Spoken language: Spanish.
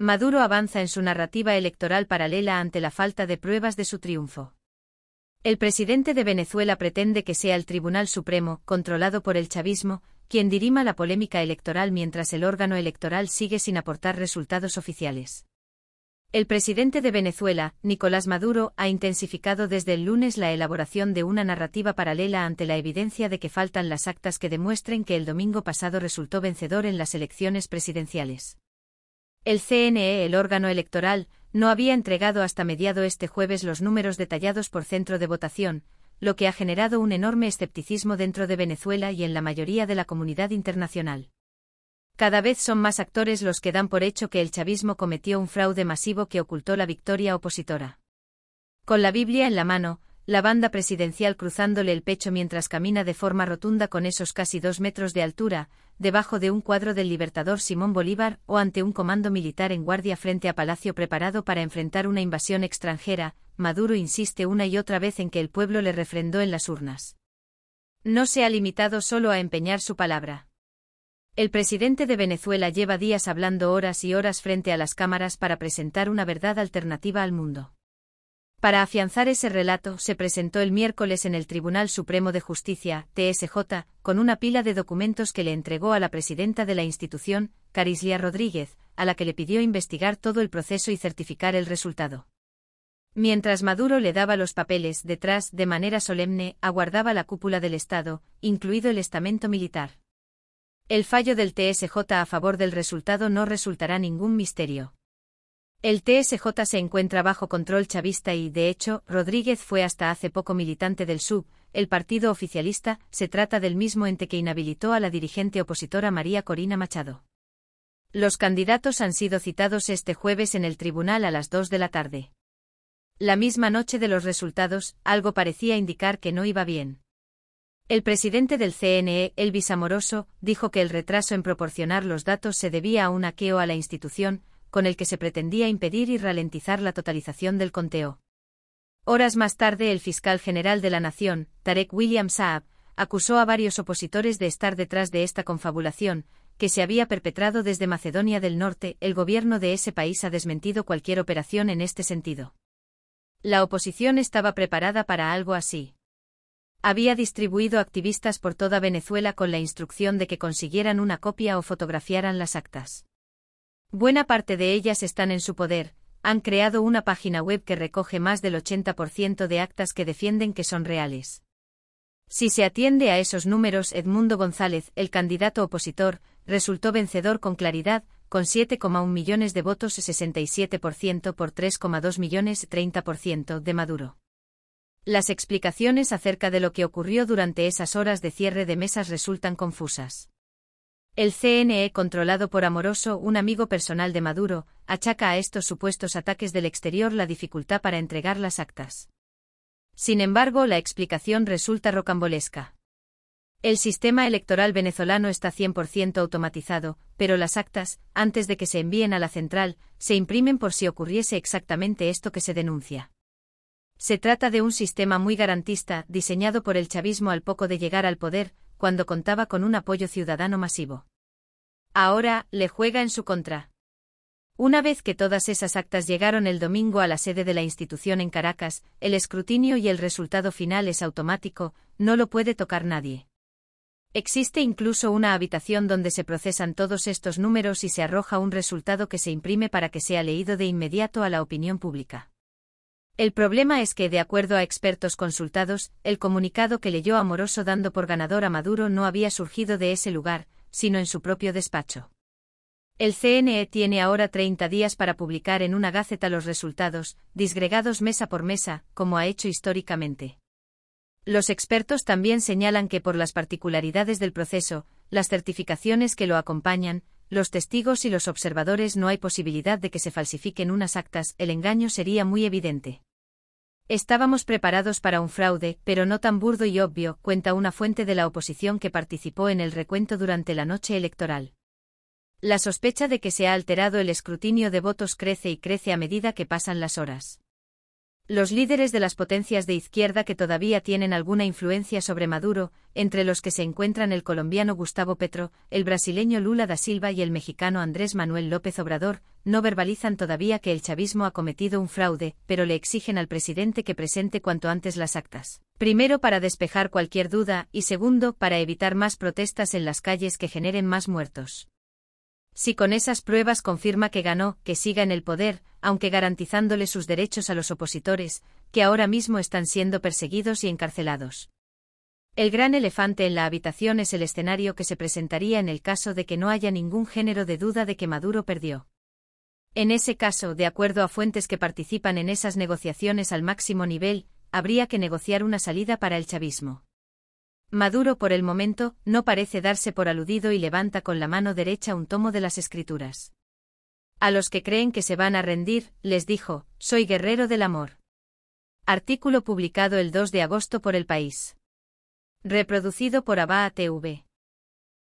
Maduro avanza en su narrativa electoral paralela ante la falta de pruebas de su triunfo. El presidente de Venezuela pretende que sea el Tribunal Supremo, controlado por el chavismo, quien dirima la polémica electoral mientras el órgano electoral sigue sin aportar resultados oficiales. El presidente de Venezuela, Nicolás Maduro, ha intensificado desde el lunes la elaboración de una narrativa paralela ante la evidencia de que faltan las actas que demuestren que el domingo pasado resultó vencedor en las elecciones presidenciales. El CNE, el órgano electoral, no había entregado hasta mediado este jueves los números detallados por centro de votación, lo que ha generado un enorme escepticismo dentro de Venezuela y en la mayoría de la comunidad internacional. Cada vez son más actores los que dan por hecho que el chavismo cometió un fraude masivo que ocultó la victoria opositora. Con la Biblia en la mano, la banda presidencial cruzándole el pecho mientras camina de forma rotunda con esos casi dos metros de altura, debajo de un cuadro del libertador Simón Bolívar o ante un comando militar en guardia frente a Palacio preparado para enfrentar una invasión extranjera, Maduro insiste una y otra vez en que el pueblo le refrendó en las urnas. No se ha limitado solo a empeñar su palabra. El presidente de Venezuela lleva días hablando horas y horas frente a las cámaras para presentar una verdad alternativa al mundo. Para afianzar ese relato, se presentó el miércoles en el Tribunal Supremo de Justicia, TSJ, con una pila de documentos que le entregó a la presidenta de la institución, Carislia Rodríguez, a la que le pidió investigar todo el proceso y certificar el resultado. Mientras Maduro le daba los papeles detrás, de manera solemne, aguardaba la cúpula del Estado, incluido el estamento militar. El fallo del TSJ a favor del resultado no resultará ningún misterio. El TSJ se encuentra bajo control chavista y, de hecho, Rodríguez fue hasta hace poco militante del SUB, el partido oficialista, se trata del mismo ente que inhabilitó a la dirigente opositora María Corina Machado. Los candidatos han sido citados este jueves en el tribunal a las 2 de la tarde. La misma noche de los resultados, algo parecía indicar que no iba bien. El presidente del CNE, Elvis Amoroso, dijo que el retraso en proporcionar los datos se debía a un aqueo a la institución, con el que se pretendía impedir y ralentizar la totalización del conteo. Horas más tarde el fiscal general de la Nación, Tarek William Saab, acusó a varios opositores de estar detrás de esta confabulación, que se había perpetrado desde Macedonia del Norte, el gobierno de ese país ha desmentido cualquier operación en este sentido. La oposición estaba preparada para algo así. Había distribuido activistas por toda Venezuela con la instrucción de que consiguieran una copia o fotografiaran las actas. Buena parte de ellas están en su poder, han creado una página web que recoge más del 80% de actas que defienden que son reales. Si se atiende a esos números, Edmundo González, el candidato opositor, resultó vencedor con claridad, con 7,1 millones de votos 67% por 3,2 millones 30% de Maduro. Las explicaciones acerca de lo que ocurrió durante esas horas de cierre de mesas resultan confusas. El CNE, controlado por Amoroso, un amigo personal de Maduro, achaca a estos supuestos ataques del exterior la dificultad para entregar las actas. Sin embargo, la explicación resulta rocambolesca. El sistema electoral venezolano está 100% automatizado, pero las actas, antes de que se envíen a la central, se imprimen por si ocurriese exactamente esto que se denuncia. Se trata de un sistema muy garantista, diseñado por el chavismo al poco de llegar al poder, cuando contaba con un apoyo ciudadano masivo. Ahora, le juega en su contra. Una vez que todas esas actas llegaron el domingo a la sede de la institución en Caracas, el escrutinio y el resultado final es automático, no lo puede tocar nadie. Existe incluso una habitación donde se procesan todos estos números y se arroja un resultado que se imprime para que sea leído de inmediato a la opinión pública. El problema es que, de acuerdo a expertos consultados, el comunicado que leyó Amoroso dando por ganador a Maduro no había surgido de ese lugar, sino en su propio despacho. El CNE tiene ahora 30 días para publicar en una gaceta los resultados, disgregados mesa por mesa, como ha hecho históricamente. Los expertos también señalan que por las particularidades del proceso, las certificaciones que lo acompañan, los testigos y los observadores no hay posibilidad de que se falsifiquen unas actas, el engaño sería muy evidente. Estábamos preparados para un fraude, pero no tan burdo y obvio, cuenta una fuente de la oposición que participó en el recuento durante la noche electoral. La sospecha de que se ha alterado el escrutinio de votos crece y crece a medida que pasan las horas. Los líderes de las potencias de izquierda que todavía tienen alguna influencia sobre Maduro, entre los que se encuentran el colombiano Gustavo Petro, el brasileño Lula da Silva y el mexicano Andrés Manuel López Obrador, no verbalizan todavía que el chavismo ha cometido un fraude, pero le exigen al presidente que presente cuanto antes las actas. Primero para despejar cualquier duda y segundo para evitar más protestas en las calles que generen más muertos. Si con esas pruebas confirma que ganó, que siga en el poder, aunque garantizándole sus derechos a los opositores, que ahora mismo están siendo perseguidos y encarcelados. El gran elefante en la habitación es el escenario que se presentaría en el caso de que no haya ningún género de duda de que Maduro perdió. En ese caso, de acuerdo a fuentes que participan en esas negociaciones al máximo nivel, habría que negociar una salida para el chavismo. Maduro por el momento, no parece darse por aludido y levanta con la mano derecha un tomo de las escrituras. A los que creen que se van a rendir, les dijo, soy guerrero del amor. Artículo publicado el 2 de agosto por El País. Reproducido por ABA TV.